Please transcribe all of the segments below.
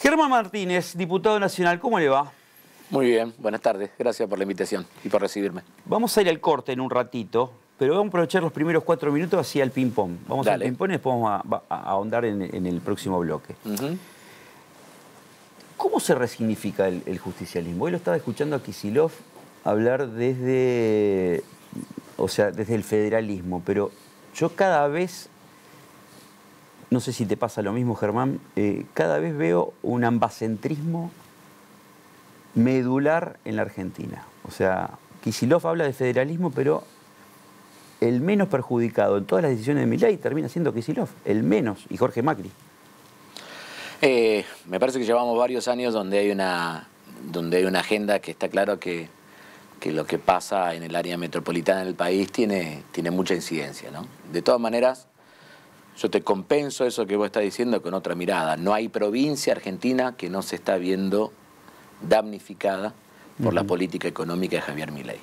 Germán Martínez, diputado nacional, ¿cómo le va? Muy bien, buenas tardes. Gracias por la invitación y por recibirme. Vamos a ir al corte en un ratito, pero vamos a aprovechar los primeros cuatro minutos hacia el ping-pong. Vamos al ping-pong y después vamos a, ahondar en, el próximo bloque. ¿Cómo se resignifica el, justicialismo? Hoy lo estaba escuchando a Kisilov hablar desde, o sea, desde el federalismo, pero yo cada vez no sé si te pasa lo mismo, Germán, eh, cada vez veo un ambacentrismo medular en la Argentina. O sea, Kisilov habla de federalismo, pero el menos perjudicado en todas las decisiones de Milay termina siendo Kisilov, el menos, y Jorge Macri. Eh, me parece que llevamos varios años donde hay una, donde hay una agenda que está claro que, lo que pasa en el área metropolitana del país tiene, tiene mucha incidencia. ¿no? De todas maneras, yo te compenso eso que vos estás diciendo con otra mirada. No hay provincia argentina que no se está viendo damnificada por la política económica de Javier Milei.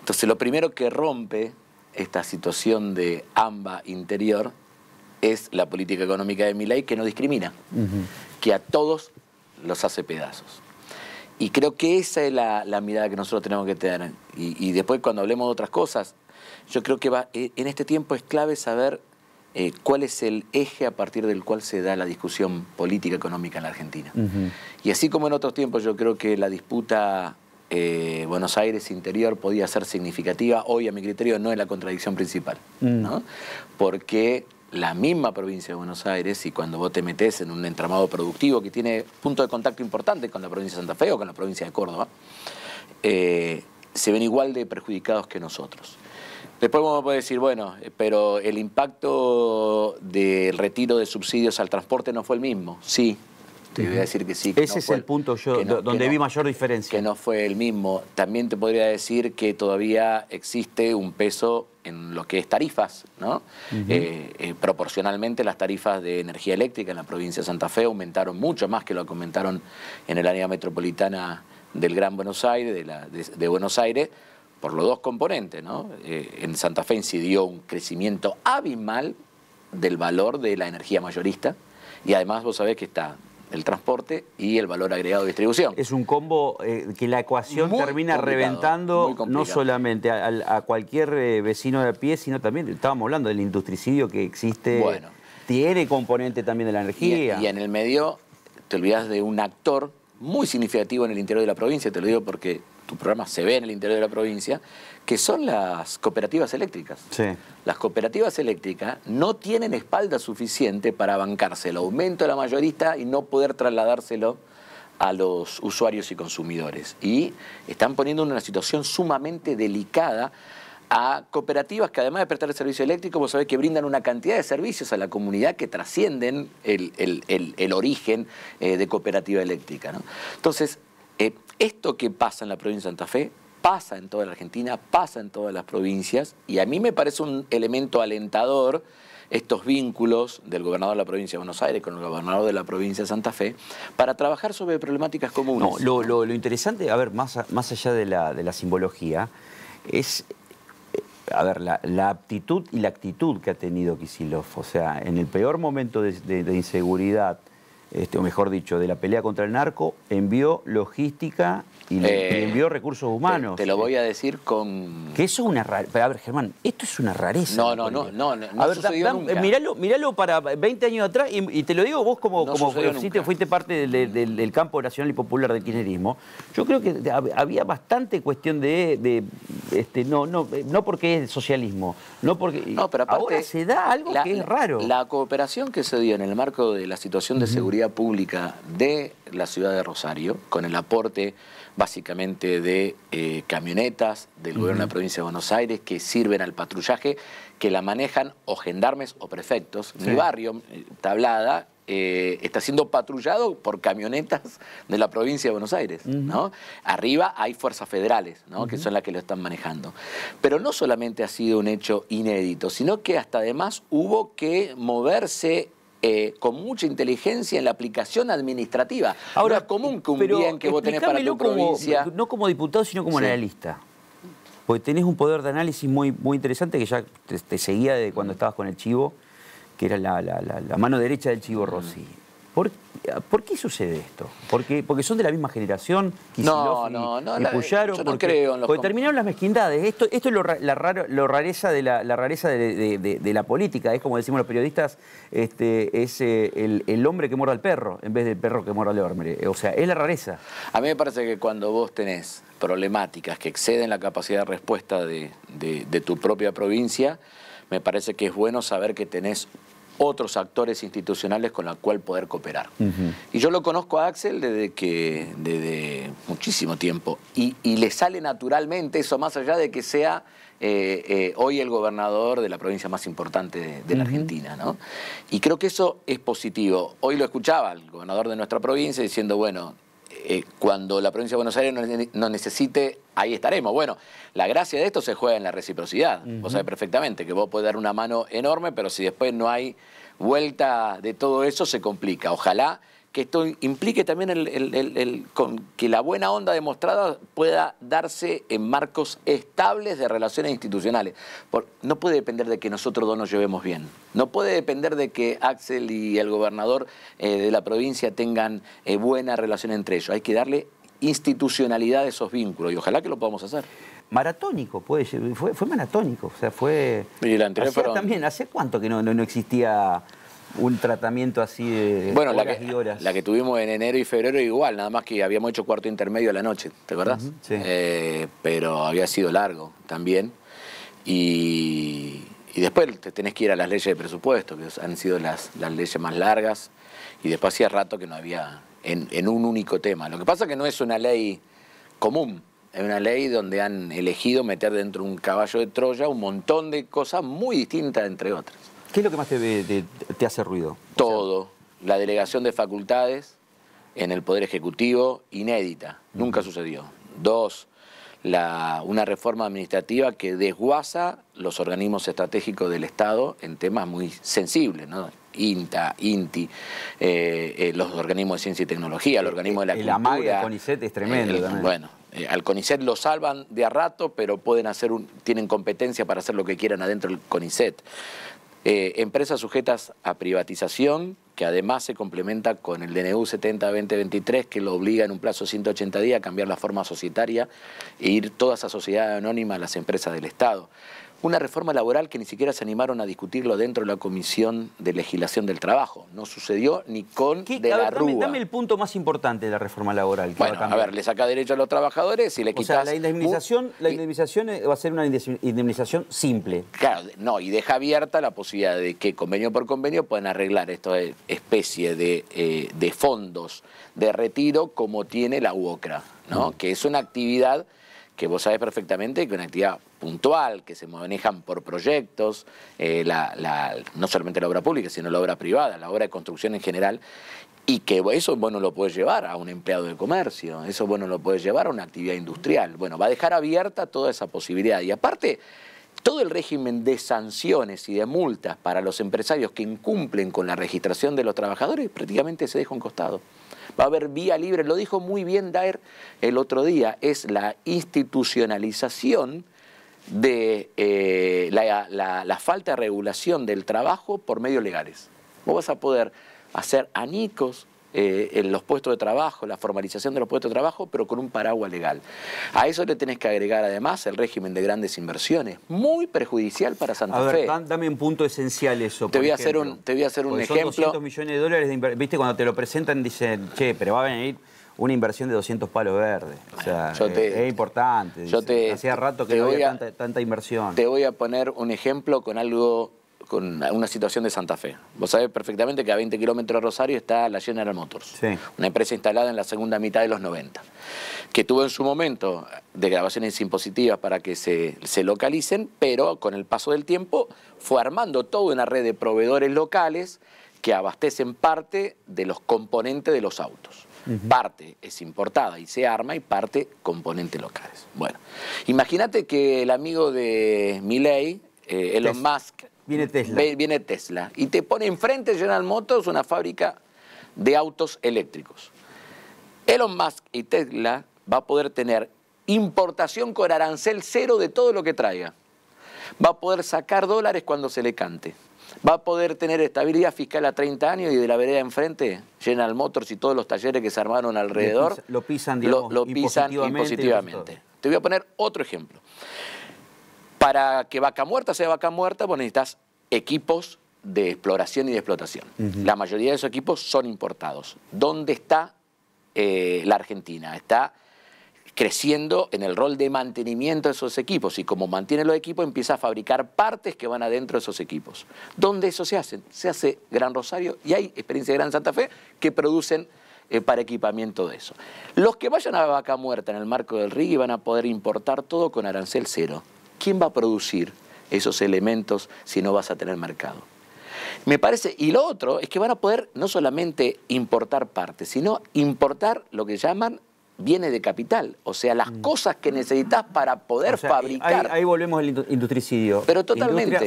Entonces, lo primero que rompe esta situación de AMBA interior es la política económica de Milei que no discrimina, que a todos los hace pedazos. Y creo que esa es la, mirada que nosotros tenemos que tener. Y, después cuando hablemos de otras cosas, yo creo que e, en este tiempo es clave saber eh, cuál es el eje a partir del cual se da la discusión política económica en la Argentina. Y así como en otros tiempos yo creo que la disputa eh, Buenos Aires interior podía ser significativa, hoy a mi criterio no es la contradicción principal, mm. porque la misma provincia de Buenos Aires y cuando vos te metes en un entramado productivo que tiene punto de contacto importante con la provincia de Santa Fe o con la provincia de Córdoba, eh, se ven igual de perjudicados que nosotros. Después vos me poder decir, bueno, eh, pero el impacto del retiro de subsidios al transporte no fue el mismo. Sí, te voy a decir que sí. Ese es el punto yo, donde vi mayor diferencia. Que no fue el mismo. También te podría decir que todavía existe un peso en lo que es tarifas, ¿no? Eh, eh, proporcionalmente las tarifas de energía eléctrica en la provincia de Santa Fe aumentaron mucho más que lo que aumentaron en el área metropolitana del Gran Buenos Aires, de, la, de Buenos Aires, por los dos componentes, ¿no? Eh, en Santa Fe incidió un crecimiento abismal del valor de la energía mayorista y además vos sabés que está el transporte y el valor agregado de distribución. Es un combo eh, que la ecuación termina reventando no solamente a, cualquier eh, vecino de a pie, sino también, estábamos hablando del industricidio que existe. Bueno. Tiene componente también de la energía. Y, y en el medio te olvidas de un actor muy significativo en el interior de la provincia, te lo digo porque tu programa se ve en el interior de la provincia, que son las cooperativas eléctricas. Las cooperativas eléctricas no tienen espalda suficiente para bancarse el aumento de la mayorista y no poder trasladárselo a los usuarios y consumidores. Y están poniendo en una situación sumamente delicada a cooperativas que además de prestar el servicio eléctrico, vos sabés que brindan una cantidad de servicios a la comunidad que trascienden el, origen eh, de cooperativa eléctrica. Entonces, eh, esto que pasa en la provincia de Santa Fe pasa en toda la Argentina, pasa en todas las provincias y a mí me parece un elemento alentador estos vínculos del gobernador de la provincia de Buenos Aires con el gobernador de la provincia de Santa Fe para trabajar sobre problemáticas comunes. No, lo, interesante, a ver, más, más allá de la, de la simbología, es eh, a ver, la, aptitud y la actitud que ha tenido Kisilov. O sea, en el peor momento de inseguridad, este, o mejor dicho, de la pelea contra el narco, envió logística y, eh, envió recursos humanos. Te, lo voy a decir con... Que eso es una rareza. A ver, Germán, esto es una rareza. No, no, no, no, A ver, Miralo, para 20 años atrás y, te lo digo vos como, como fuiste, parte del, campo nacional y popular del kirchnerismo. Yo creo que había bastante cuestión de... este, no, no, eh, no porque es socialismo, no porque... No, pero aparte, ahora se da algo que es raro. La cooperación que se dio en el marco de la situación de seguridad Pública de la ciudad de Rosario, con el aporte básicamente de eh, camionetas del gobierno de la provincia de Buenos Aires que sirven al patrullaje, que la manejan o gendarmes o prefectos. Mi barrio, eh, Tablada, eh, está siendo patrullado por camionetas de la provincia de Buenos Aires. ¿no? Arriba hay fuerzas federales, ¿no? que son las que lo están manejando. Pero no solamente ha sido un hecho inédito, sino que hasta además hubo que moverse eh, con mucha inteligencia en la aplicación administrativa. Ahora, es común que un bien que vos tenés para tu provincia... no como diputado, sino como analista. Porque tenés un poder de análisis muy, muy interesante que ya te, seguía desde cuando estabas con el Chivo, que era la, mano derecha del Chivo Rossi. ¿Por, qué sucede esto? Porque, porque son de la misma generación, no, no, y, no porque, creo porque terminaron las mezquindades. Esto, esto es lo, la, rareza de la, rareza de, la política. Es como decimos los periodistas, este, es eh, el, hombre que muerde al perro en vez del perro que muerde al hombre. O sea, es la rareza. A mí me parece que cuando vos tenés problemáticas que exceden la capacidad de respuesta de tu propia provincia, me parece que es bueno saber que tenés otros actores institucionales con los cuales poder cooperar. Y yo lo conozco a Axel desde que desde muchísimo tiempo y, le sale naturalmente eso más allá de que sea eh, eh, hoy el gobernador de la provincia más importante de, la Argentina, Y creo que eso es positivo. Hoy lo escuchaba el gobernador de nuestra provincia diciendo, bueno, eh, cuando la provincia de Buenos Aires nos necesite, ahí estaremos. Bueno, la gracia de esto se juega en la reciprocidad. Vos sabés perfectamente que vos podés dar una mano enorme, pero si después no hay vuelta de todo eso, se complica. Ojalá que esto implique también que la buena onda demostrada pueda darse en marcos estables de relaciones institucionales. no puede depender de que nosotros dos nos llevemos bien. No puede depender de que Axel y el gobernador eh, de la provincia tengan eh, buena relación entre ellos. Hay que darle institucionalidad a esos vínculos y ojalá que lo podamos hacer maratónico, puede, fue, fue maratónico, o sea, fue... Pero También, ¿hace cuánto que no existía un tratamiento así de bueno, horas la que, La que tuvimos en enero y febrero igual, nada más que habíamos hecho cuarto intermedio a la noche, ¿te acordás? sí. Eh, pero había sido largo también. Y, después te tenés que ir a las leyes de presupuesto, que han sido las, las leyes más largas. Y después hacía rato que no había en, en un único tema. Lo que pasa es que no es una ley común. Es una ley donde han elegido meter dentro de un caballo de Troya un montón de cosas muy distintas entre otras. ¿Qué es lo que más te, hace ruido? Todo. la delegación de facultades en el Poder Ejecutivo, inédita, nunca sucedió. Dos, una reforma administrativa que desguaza los organismos estratégicos del Estado en temas muy sensibles, ¿no? INTA, INTI, eh, eh, los organismos de ciencia y tecnología, el, organismo de la el La magia CONICET es tremendo Bueno, eh, al CONICET lo salvan de a rato, pero pueden hacer un, tienen competencia para hacer lo que quieran adentro del CONICET. Eh, empresas sujetas a privatización, que además se complementa con el DNU 70-2023, que lo obliga en un plazo de 180 días a cambiar la forma societaria e ir todas esa sociedad anónima a las empresas del Estado. Una reforma laboral que ni siquiera se animaron a discutirlo dentro de la Comisión de Legislación del Trabajo. No sucedió ni con De la el punto más importante de la reforma laboral. bueno, a, ver, le saca derecho a los trabajadores y le quita. O sea, la indemnización, la indemnización eh, va a ser una indemnización simple. Claro, no, y deja abierta la posibilidad de que convenio por convenio puedan arreglar esta especie de, eh, de fondos de retiro como tiene la UOCRA, ¿no? Mm. Que es una actividad que vos sabés perfectamente que es una actividad puntual, que se manejan por proyectos, eh, la, no solamente la obra pública, sino la obra privada, la obra de construcción en general, y que eso bueno lo puede llevar a un empleado de comercio, eso bueno lo puede llevar a una actividad industrial. Bueno, va a dejar abierta toda esa posibilidad. Y aparte, todo el régimen de sanciones y de multas para los empresarios que incumplen con la registración de los trabajadores prácticamente se deja un costado. Va a haber vía libre, lo dijo muy bien Daer el otro día, es la institucionalización de eh, la, falta de regulación del trabajo por medios legales. Vos vas a poder hacer anicos eh, en los puestos de trabajo, la formalización de los puestos de trabajo, pero con un paraguas legal. A eso le tenés que agregar además el régimen de grandes inversiones, muy perjudicial para Santa Fe. Dame un punto esencial eso. Te voy, a hacer un, te voy a hacer un ejemplo. 200 millones de dólares de Viste, cuando te lo presentan dicen, che, pero va a venir una inversión de 200 palos verdes. O sea, eh, es importante. Hacía rato que no había tanta, inversión. Te voy a poner un ejemplo con algo, con una situación de Santa Fe. Vos sabés perfectamente que a 20 kilómetros de Rosario está la General Motors, una empresa instalada en la segunda mitad de los 90, que tuvo en su momento de grabaciones impositivas para que se, se localicen, pero con el paso del tiempo fue armando toda una red de proveedores locales que abastecen parte de los componentes de los autos. Parte es importada y se arma y parte componentes locales. Bueno, imagínate que el amigo de Milley, eh, Elon Musk, viene Tesla. viene Tesla y te pone enfrente General Motors una fábrica de autos eléctricos. Elon Musk y Tesla va a poder tener importación con arancel cero de todo lo que traiga. Va a poder sacar dólares cuando se le cante va a poder tener estabilidad fiscal a 30 años y de la vereda enfrente, el Motors y todos los talleres que se armaron alrededor, lo pisan, digamos, lo, pisan impositivamente. Te voy a poner otro ejemplo. Para que vaca muerta sea vaca muerta, vos necesitas equipos de exploración y de explotación. La mayoría de esos equipos son importados. ¿Dónde está eh, la Argentina? Está creciendo en el rol de mantenimiento de esos equipos y como mantiene los equipos empieza a fabricar partes que van adentro de esos equipos. ¿Dónde eso se hace? Se hace Gran Rosario y hay experiencia de Gran Santa Fe que producen eh, para equipamiento de eso. Los que vayan a Vaca Muerta en el marco del y van a poder importar todo con arancel cero. ¿Quién va a producir esos elementos si no vas a tener mercado? Me parece, y lo otro es que van a poder no solamente importar partes, sino importar lo que llaman viene de capital. O sea, las mm. cosas que necesitas para poder fabricar. Ahí, volvemos al industricidio. Pero totalmente.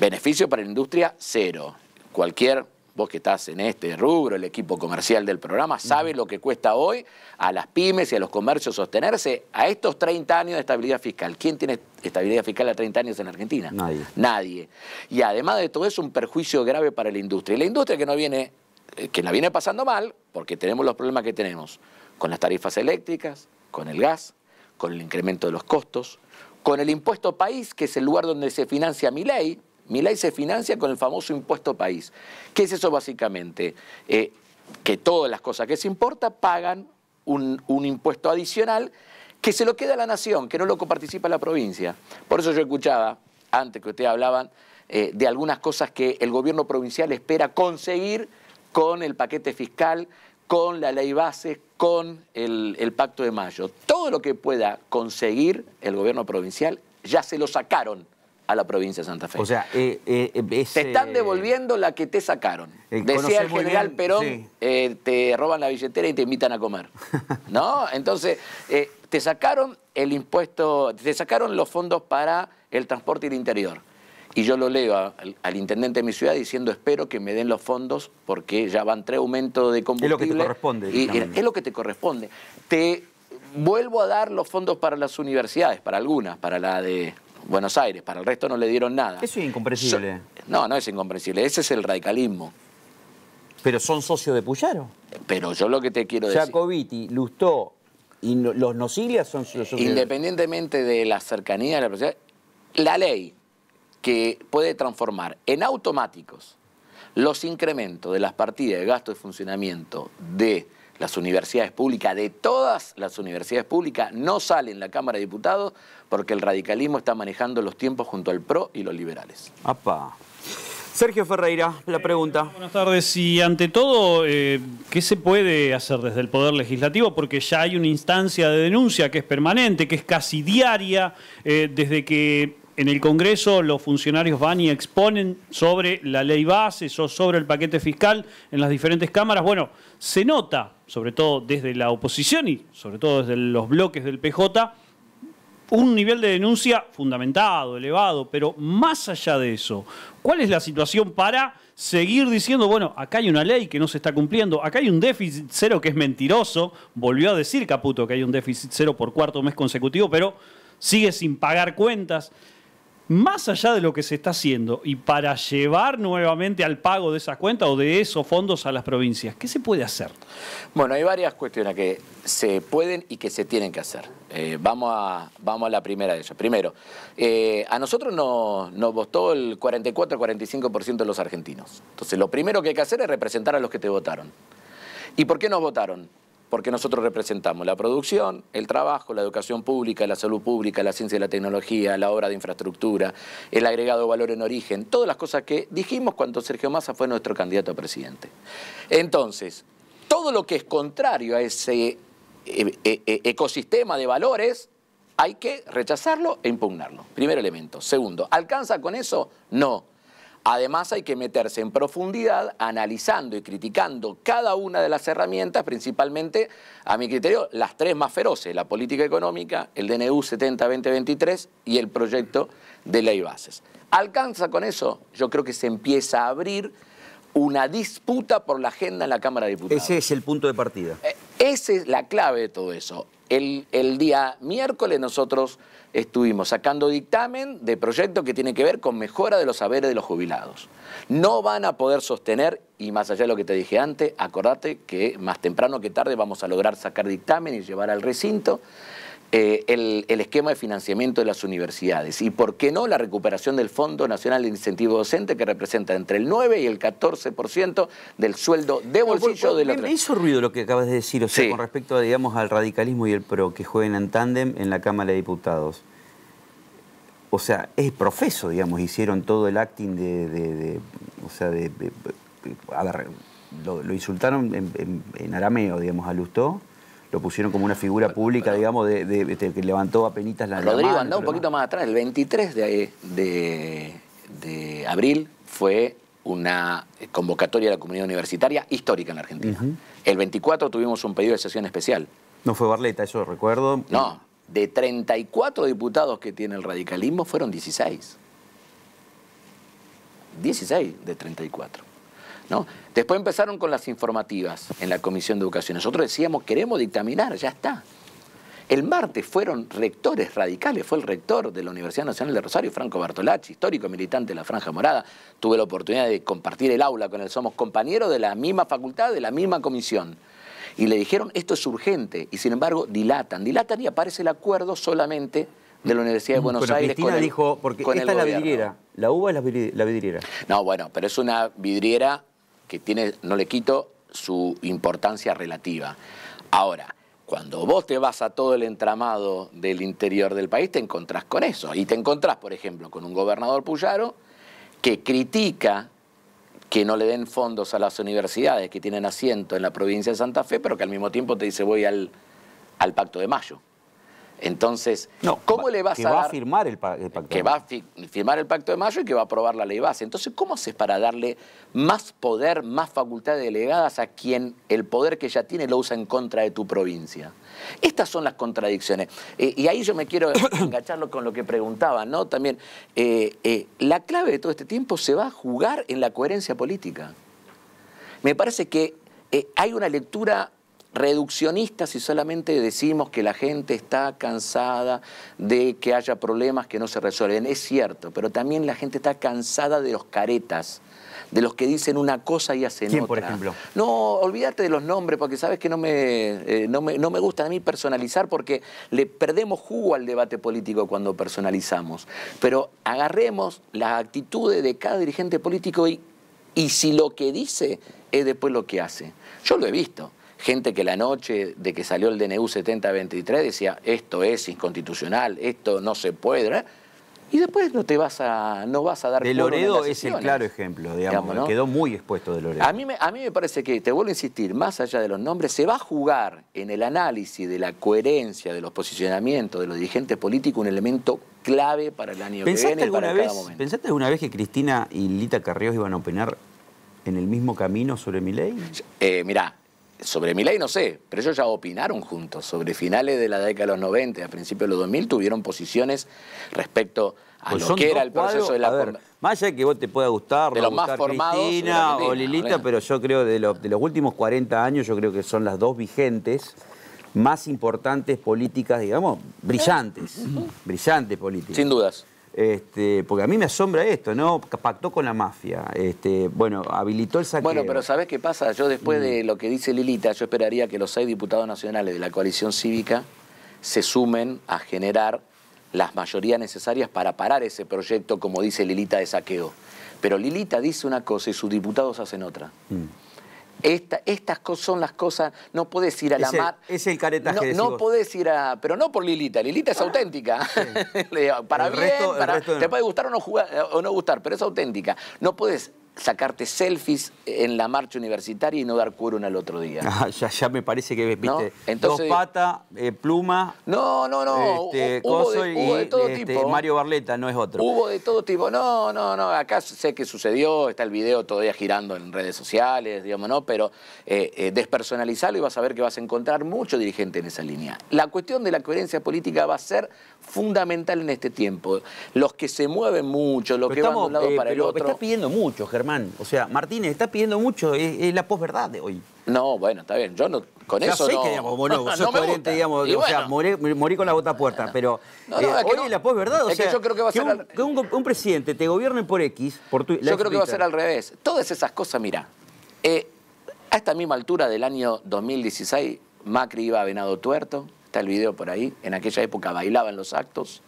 beneficio para la industria, cero. Cualquier, vos que estás en este rubro, el equipo comercial del programa, mm. sabe lo que cuesta hoy a las pymes y a los comercios sostenerse a estos 30 años de estabilidad fiscal. ¿Quién tiene estabilidad fiscal a 30 años en Argentina? Nadie. Nadie. Y además de todo eso, un perjuicio grave para la industria. Y la industria que no viene eh, que la viene pasando mal, porque tenemos los problemas que tenemos, con las tarifas eléctricas, con el gas, con el incremento de los costos, con el impuesto país, que es el lugar donde se financia mi ley. Mi ley se financia con el famoso impuesto país. ¿Qué es eso básicamente? Eh, que todas las cosas que se importa pagan un, impuesto adicional que se lo queda a la nación, que no lo participa la provincia. Por eso yo escuchaba, antes que ustedes hablaban, eh, de algunas cosas que el gobierno provincial espera conseguir con el paquete fiscal, con la ley base, con el, pacto de mayo. Todo lo que pueda conseguir el gobierno provincial ya se lo sacaron a la provincia de Santa Fe. O sea, eh, eh, te están devolviendo la que te sacaron. Eh, Decía el general Perón, te roban la billetera y te invitan a comer. ¿No? Entonces, te sacaron el impuesto, te sacaron los fondos para el transporte y el interior. Y yo lo leo al, intendente de mi ciudad diciendo espero que me den los fondos porque ya van tres aumentos de combustible. Es lo que te corresponde. es lo que te corresponde. Te vuelvo a dar los fondos para las universidades, para algunas, para la de Buenos Aires, para el resto no le dieron nada. Eso es incomprensible. no, no es incomprensible, ese es el radicalismo. Pero son socios de Puyaro. Pero yo lo que te quiero decir... Jacobiti, Lustó y los Nocilias son socios Independientemente de la cercanía de la la ley que puede transformar en automáticos los incrementos de las partidas de gasto de funcionamiento de las universidades públicas, de todas las universidades públicas, no sale en la Cámara de Diputados porque el radicalismo está manejando los tiempos junto al PRO y los liberales. Sergio Ferreira, la pregunta. Eh, buenas tardes. Y ante todo, eh, ¿qué se puede hacer desde el Poder Legislativo? Porque ya hay una instancia de denuncia que es permanente, que es casi diaria, eh, desde que en el Congreso los funcionarios van y exponen sobre la ley base o sobre el paquete fiscal en las diferentes cámaras. Bueno, se nota, sobre todo desde la oposición y sobre todo desde los bloques del PJ, un nivel de denuncia fundamentado, elevado, pero más allá de eso, ¿cuál es la situación para seguir diciendo, bueno, acá hay una ley que no se está cumpliendo, acá hay un déficit cero que es mentiroso, volvió a decir Caputo que hay un déficit cero por cuarto mes consecutivo, pero sigue sin pagar cuentas más allá de lo que se está haciendo y para llevar nuevamente al pago de esa cuenta o de esos fondos a las provincias, ¿qué se puede hacer? Bueno, hay varias cuestiones que se pueden y que se tienen que hacer. Eh, vamos, a, vamos a la primera de ellas. Primero, eh, a nosotros nos votó el 44-45% de los argentinos. Entonces, lo primero que hay que hacer es representar a los que te votaron. ¿Y por qué nos votaron? porque nosotros representamos la producción, el trabajo, la educación pública, la salud pública, la ciencia y la tecnología, la obra de infraestructura, el agregado de valor en origen, todas las cosas que dijimos cuando Sergio Massa fue nuestro candidato a presidente. Entonces, todo lo que es contrario a ese eh, eh, eh, ecosistema de valores, hay que rechazarlo e impugnarlo. Primer elemento. Segundo, ¿alcanza con eso? No Además hay que meterse en profundidad analizando y criticando cada una de las herramientas, principalmente, a mi criterio, las tres más feroces, la política económica, el DNU 70-2023 y el proyecto de ley bases. ¿Alcanza con eso? Yo creo que se empieza a abrir una disputa por la agenda en la Cámara de Diputados. Ese es el punto de partida. Eh, esa es la clave de todo eso. El, el día miércoles nosotros estuvimos sacando dictamen de proyecto que tiene que ver con mejora de los saberes de los jubilados. No van a poder sostener, y más allá de lo que te dije antes, acordate que más temprano que tarde vamos a lograr sacar dictamen y llevar al recinto eh, el, esquema de financiamiento de las universidades y, por qué no, la recuperación del Fondo Nacional de Incentivo Docente, que representa entre el 9 y el 14% del sueldo de bolsillo de la Me hizo ruido lo que acabas de decir, o sea, con respecto digamos, al radicalismo y el PRO, que juegan en tándem en la Cámara de Diputados. O sea, es profeso, digamos, hicieron todo el acting de. o sea, de. a lo, insultaron en, arameo, digamos, a Lustó lo pusieron como una figura pública, digamos, de, este, que levantó a penitas la Rodrigo, un poquito más atrás. El 23 de, abril fue una convocatoria de la comunidad universitaria histórica en la Argentina. El 24 tuvimos un pedido de sesión especial. No fue Barleta, eso recuerdo. No, de 34 diputados que tiene el radicalismo fueron 16. 16 de 34. Después empezaron con las informativas en la Comisión de Educación. Nosotros decíamos, queremos dictaminar, ya está. El martes fueron rectores radicales, fue el rector de la Universidad Nacional de Rosario, Franco Bartolacci, histórico militante de la Franja Morada. Tuve la oportunidad de compartir el aula con él, somos compañeros de la misma facultad, de la misma comisión. Y le dijeron, esto es urgente, y sin embargo dilatan, dilatan y aparece el acuerdo solamente de la Universidad de Buenos Aires. Cristina con dijo, porque esta la vidriera, la uva es la vidriera. No, bueno, pero es una vidriera que tiene, no le quito su importancia relativa. Ahora, cuando vos te vas a todo el entramado del interior del país, te encontrás con eso. Y te encontrás, por ejemplo, con un gobernador Puyaro que critica que no le den fondos a las universidades que tienen asiento en la provincia de Santa Fe, pero que al mismo tiempo te dice voy al Pacto de Mayo. Entonces, ¿cómo le vas a dar, va a firmar el, pacto que va a firmar el pacto de mayo y que va a aprobar la ley base? Entonces, ¿cómo haces para darle más poder, más facultades delegadas a quien el poder que ya tiene lo usa en contra de tu provincia? Estas son las contradicciones. Eh, y ahí yo me quiero engancharlo con lo que preguntaba, ¿no? También eh, eh, la clave de todo este tiempo se va a jugar en la coherencia política. Me parece que hay una lectura reduccionistas y solamente decimos que la gente está cansada de que haya problemas que no se resuelven. Es cierto, pero también la gente está cansada de los caretas de los que dicen una cosa y hacen ¿Quién, otra. por ejemplo? No, olvídate de los nombres, porque sabes que no me, eh, no me, gusta a mí personalizar, porque le perdemos jugo al debate político cuando personalizamos. Pero agarremos las actitudes de cada dirigente político y, y si lo que dice es después lo que hace. Yo lo he visto gente que la noche de que salió el DNU 7023 decía, esto es inconstitucional, esto no se puede, y después no te vas a no vas a dar de Loredo es el claro ejemplo digamos, quedó muy expuesto de Loredo a mí me, a mí me parece que te vuelvo a insistir más allá de los nombres se va a jugar en el análisis de la coherencia de los posicionamientos de los dirigentes políticos un elemento clave para el año que viene y alguna para vez, cada momento. pensaste alguna vez que Cristina y Lita Carrios iban a opinar en el mismo camino sobre mi ley eh, mirá sobre mi ley no sé, pero ellos ya opinaron juntos. Sobre finales de la década de los 90, a principios de los 2000, tuvieron posiciones respecto a pues lo que era el proceso de la... más allá que vos te pueda gustar, de los más formados, Cristina o Lilita, pero yo creo de, de los últimos 40 años, yo creo que son las dos vigentes más importantes políticas, digamos, brillantes. Brillantes políticas. Sin dudas. Este, porque a mí me asombra esto, ¿no? Pactó con la mafia, este, bueno, habilitó el saqueo. Bueno, pero ¿sabés qué pasa? Yo después de mm. lo que dice Lilita, yo esperaría que los seis diputados nacionales de la coalición cívica se sumen a generar las mayorías necesarias para parar ese proyecto, como dice Lilita, de saqueo. Pero Lilita dice una cosa y sus diputados hacen otra. Mm. Esta, estas son las cosas, no puedes ir a la mar. es el caretaje. No, puedes ir a. Pero no por Lilita, Lilita es ah, auténtica. para el bien, resto, para, te puede gustar o no, o no gustar, pero es auténtica. No puedes sacarte selfies en la marcha universitaria y no dar una al otro día. Ah, ya, me parece que viste, dos patas, eh, pluma. No, no, no. Este, hubo, de, todo este, tipo. Mario Barleta no es otro. Hubo de todo tipo. No, no, no. Acá sé qué sucedió, está el video todavía girando en redes sociales, digamos, ¿no? Pero eh, eh, despersonalizarlo y vas a ver que vas a encontrar mucho dirigente en esa línea. La cuestión de la coherencia política va a ser fundamental en este tiempo. Los que se mueven mucho, los que van de lado eh, para el otro. Está pidiendo mucho, Germán. O sea, Martínez está pidiendo mucho. Es, la posverdad de hoy. No, bueno, está bien. Yo no, con eso sé que, digamos, bueno, digamos, o sea, morí, con la bota puerta, pero eh, hoy es la posverdad, o sea, que yo creo que va a ser que, un, presidente te gobierne por X, por tu... Yo creo que va a ser al revés. Todas esas cosas, mira, eh, a esta misma altura del año 2016, Macri iba a Venado Tuerto, el video por ahí. En aquella época bailaban los actos.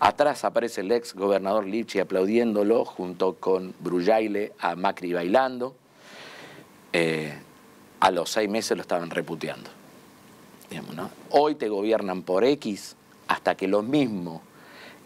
Atrás aparece el ex gobernador Lipchi aplaudiéndolo junto con Bruyaile a Macri bailando. Eh, a los seis meses lo estaban reputeando. Hoy te gobiernan por X hasta que lo mismo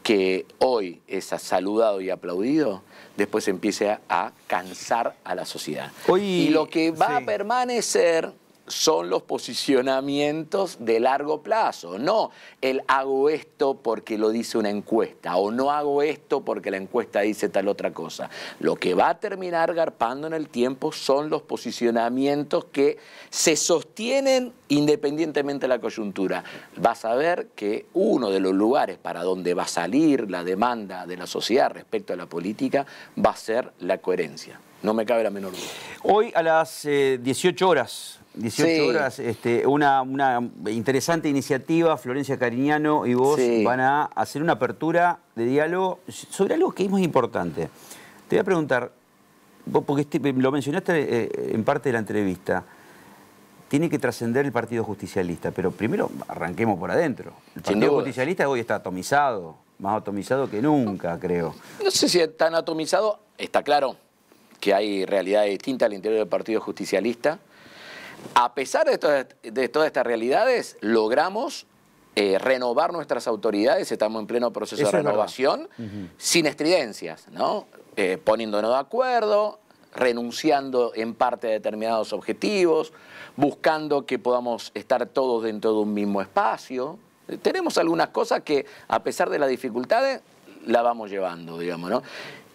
que hoy es saludado y aplaudido, después empiece a, cansar a la sociedad. y lo que va a permanecer son los posicionamientos de largo plazo, no el hago esto porque lo dice una encuesta o no hago esto porque la encuesta dice tal otra cosa. Lo que va a terminar garpando en el tiempo son los posicionamientos que se sostienen independientemente de la coyuntura. Vas a ver que uno de los lugares para donde va a salir la demanda de la sociedad respecto a la política va a ser la coherencia. No me cabe la menor duda. Hoy a las 18 eh, horas 18 horas, este, una, interesante iniciativa, Florencia Cariñano y vos van a hacer una apertura de diálogo sobre algo que es muy importante. Te voy a preguntar, vos porque este, lo mencionaste eh, eh, en parte de la entrevista, tiene que trascender el Partido Justicialista, pero primero arranquemos por adentro. El Partido Justicialista hoy está atomizado, más atomizado que nunca, creo. No sé si es tan atomizado, está claro que hay realidades distintas al interior del Partido Justicialista, a pesar de, todas, estas realidades, logramos eh, renovar nuestras autoridades, estamos en pleno proceso de renovación, sin estridencias, ¿no? Eh, poniéndonos de acuerdo, renunciando en parte a determinados objetivos, buscando que podamos estar todos dentro de un mismo espacio. Tenemos algunas cosas que, a pesar de las dificultades, la vamos llevando, digamos, ¿no?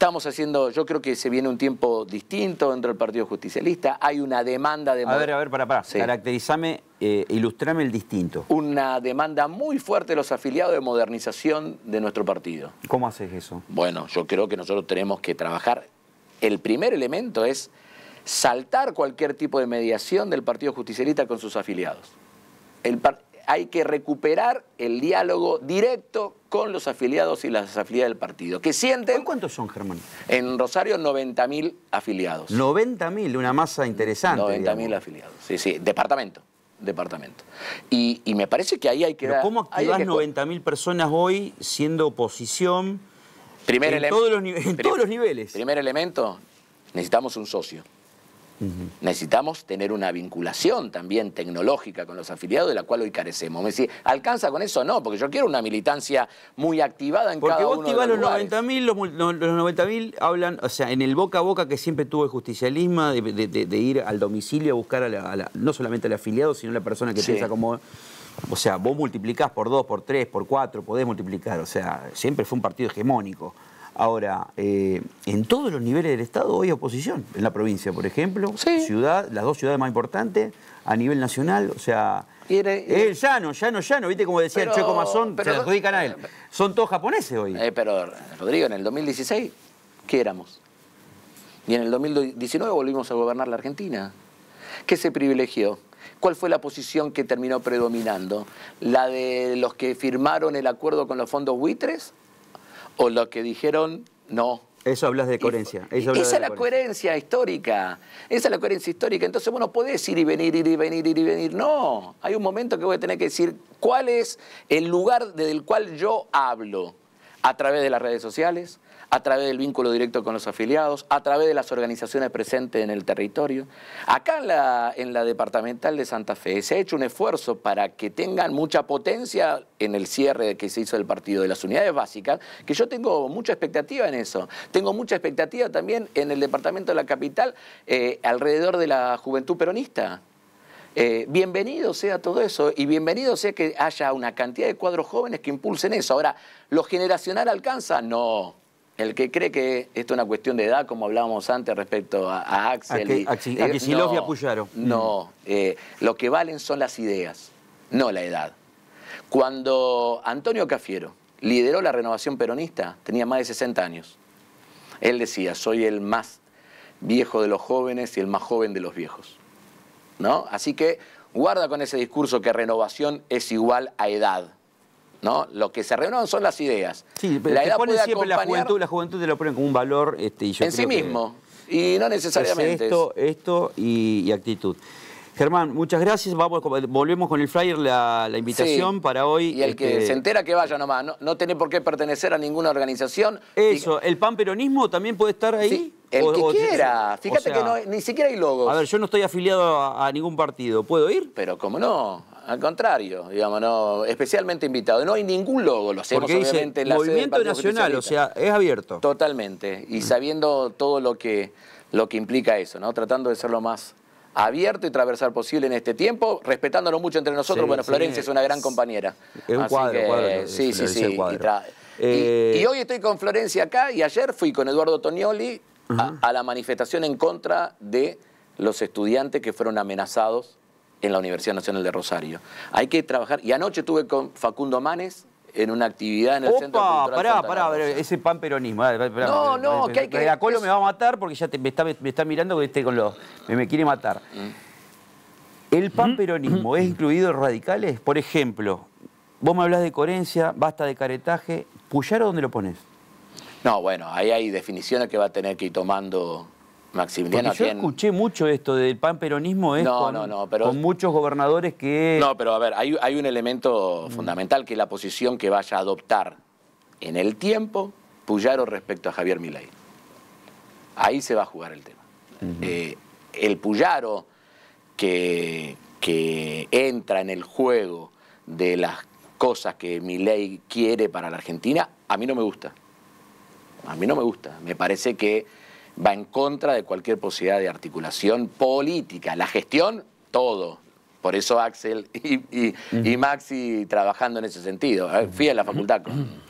Estamos haciendo, yo creo que se viene un tiempo distinto dentro del Partido Justicialista, hay una demanda de... A ver, a ver, para, para, caracterizame, eh, ilustrame el distinto. Una demanda muy fuerte de los afiliados de modernización de nuestro partido. ¿Cómo haces eso? Bueno, yo creo que nosotros tenemos que trabajar, el primer elemento es saltar cualquier tipo de mediación del Partido Justicialista con sus afiliados. El hay que recuperar el diálogo directo con los afiliados y las afiliadas del partido, que sienten... ¿Cuántos son, Germán? En Rosario, 90.000 afiliados. 90.000, una masa interesante. 90.000 afiliados, sí, sí, departamento departamento. Y, me parece que ahí hay que... Pero ¿Cómo activás 90.000 personas hoy siendo oposición primer en, todos los, todos los niveles? Primer elemento, necesitamos un socio. Necesitamos tener una vinculación también tecnológica con los afiliados, de la cual hoy carecemos. Me decís, ¿alcanza con eso? o No, porque yo quiero una militancia muy activada en cada uno de los Porque vos activás los 90.000, los, 90.000 hablan, o sea, en el boca a boca que siempre tuvo el justicialismo de, ir al domicilio a buscar a la, no solamente al afiliado, sino a la persona que piensa como... O sea, vos multiplicás por dos, por tres, por cuatro, podés multiplicar. O sea, siempre fue un partido hegemónico. Ahora, eh, en todos los niveles del Estado hay oposición. En la provincia, por ejemplo, ciudad, las dos ciudades más importantes, a nivel nacional, o sea... llano, llano, llano, viste como decía el Checo Mazón, pero, se adjudican a él. Son todos japoneses hoy. Eh, pero, Rodrigo, en el 2016, ¿qué éramos? Y en el 2019 volvimos a gobernar la Argentina. ¿Qué se privilegió? ¿Cuál fue la posición que terminó predominando? ¿La de los que firmaron el acuerdo con los fondos buitres? o lo que dijeron no. Eso hablas de coherencia. esa es la coherencia. histórica. Esa es la coherencia histórica. Entonces uno no podés ir y venir, ir y venir, ir y venir. No. Hay un momento que voy a tener que decir cuál es el lugar desde el cual yo hablo. A través de las redes sociales, a través del vínculo directo con los afiliados, a través de las organizaciones presentes en el territorio. Acá en la, departamental de Santa Fe se ha hecho un esfuerzo para que tengan mucha potencia en el cierre que se hizo del partido de las unidades básicas, que yo tengo mucha expectativa en eso. Tengo mucha expectativa también en el departamento de la capital eh, alrededor de la juventud peronista. Eh, bienvenido sea todo eso y bienvenido sea que haya una cantidad de cuadros jóvenes que impulsen eso. Ahora, ¿lo generacional alcanza? No. El que cree que esto es una cuestión de edad, como hablábamos antes respecto a, Axel. Eh, y, a, no, mm. eh, lo que valen son las ideas, no la edad. Cuando Antonio Cafiero lideró la renovación peronista, tenía más de 60 años. Él decía, soy el más viejo de los jóvenes y el más joven de los viejos. ¿No? Así que guarda con ese discurso que renovación es igual a edad. ¿no? Lo que se reúnen son las ideas. Sí, la edad siempre la juventud, la juventud te lo ponen como un valor. Este, en sí mismo, y no necesariamente. esto, esto y, actitud. Germán, muchas gracias. Vamos, volvemos con el flyer, la, invitación para hoy. Y el que este, se entera que vaya nomás, no, no tiene por qué pertenecer a ninguna organización. Eso, ¿el panperonismo también puede estar ahí? Sí. El que quiera. Fíjate que ni siquiera hay logos. A ver, yo no estoy afiliado a ningún partido. ¿Puedo ir? Pero cómo no al contrario, digamos, no, especialmente invitado. No hay ningún logo, lo hacemos obviamente en la Movimiento Nacional, o sea, es abierto. Totalmente, y mm. sabiendo todo lo que, lo que implica eso, ¿no? Tratando de ser lo más abierto y transversal posible en este tiempo, respetándolo mucho entre nosotros. bueno, Florencia es una gran compañera. Es un cuadro, cuadro Sí, sí, sí. Eh, y, hoy estoy con Florencia acá y ayer fui con Eduardo Tonioli a la manifestación en contra de los estudiantes que fueron amenazados en la Universidad Nacional de Rosario. Hay que trabajar, y anoche estuve con Facundo Manes, en una actividad en el Centro Cultural pará, ¡Para! pará, pará, ese pan peronismo. no, no, que hay que... me va a matar porque ya me, está, mirando que este con los... Me, quiere matar. Mm. ¿El pan peronismo mm. es incluido en radicales? Por ejemplo, vos me hablas de coherencia, basta de caretaje. o dónde lo pones? No, bueno, ahí hay definiciones que va a tener que ir tomando yo escuché mucho esto del panperonismo es no, con, muchos gobernadores que... No, pero a ver, hay, un elemento fundamental que es la posición que vaya a adoptar en el tiempo Puyaro respecto a Javier Milei. Ahí se va a jugar el tema. Eh, el Puyaro que, que entra en el juego de las cosas que Milei quiere para la Argentina, a mí no me gusta. A mí no me gusta. Me parece que va en contra de cualquier posibilidad de articulación política. La gestión, todo. Por eso Axel y, Maxi trabajando en ese sentido. Eh, fui a la facultad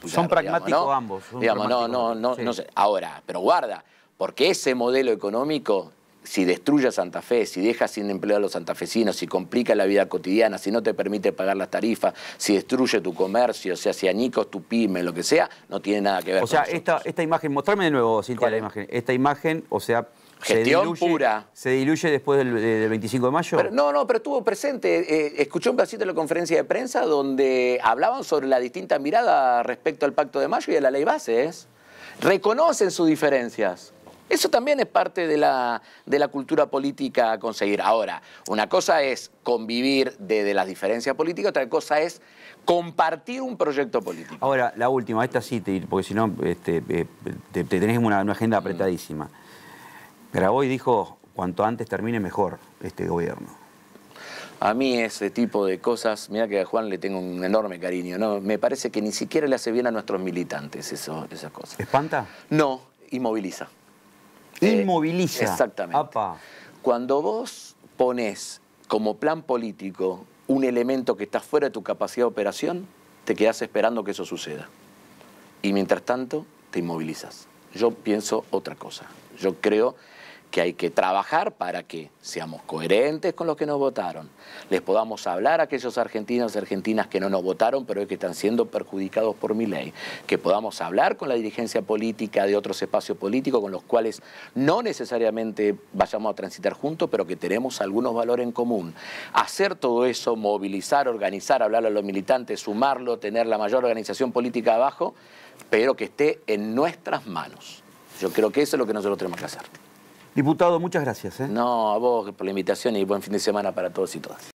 Son pragmáticos ambos. no, no, no, no sé. Ahora, pero guarda, porque ese modelo económico si destruye a Santa Fe, si deja sin empleo a los santafesinos, si complica la vida cotidiana, si no te permite pagar las tarifas, si destruye tu comercio, o sea, si añicos tu pyme, lo que sea, no tiene nada que ver o sea, O sea, esta, esta imagen, mostrame de nuevo, Cintia, la imagen. Esta imagen, o sea, Gestión se diluye, pura. ¿Se diluye después del, 25 de mayo? no, no, pero estuvo presente. Eh, escuché un pedacito de la conferencia de prensa donde hablaban sobre la distinta mirada respecto al Pacto de Mayo y a la ley bases. Reconocen sus diferencias. Eso también es parte de la, de la cultura política a conseguir. Ahora, una cosa es convivir desde las diferencias políticas, otra cosa es compartir un proyecto político. Ahora, la última, esta sí, porque si no, este, eh, te, tenés una, agenda mm. apretadísima. Grabó y dijo, cuanto antes termine mejor este gobierno. A mí ese tipo de cosas, mira que a Juan le tengo un enorme cariño, ¿no? Me parece que ni siquiera le hace bien a nuestros militantes eso, esas cosas. ¿Espanta? No, inmoviliza. Inmoviliza. Exactamente. Cuando vos pones como plan político un elemento que está fuera de tu capacidad de operación, te quedás esperando que eso suceda. Y mientras tanto, te inmovilizas. Yo pienso otra cosa. Yo creo que hay que trabajar para que seamos coherentes con los que nos votaron, les podamos hablar a aquellos argentinos y argentinas que no nos votaron, pero que están siendo perjudicados por mi ley, que podamos hablar con la dirigencia política de otros espacios políticos con los cuales no necesariamente vayamos a transitar juntos, pero que tenemos algunos valores en común. Hacer todo eso, movilizar, organizar, hablar a los militantes, sumarlo, tener la mayor organización política abajo, pero que esté en nuestras manos. Yo creo que eso es lo que nosotros tenemos que hacer. Diputado, muchas gracias. ¿eh? No, a vos por la invitación y buen fin de semana para todos y todas.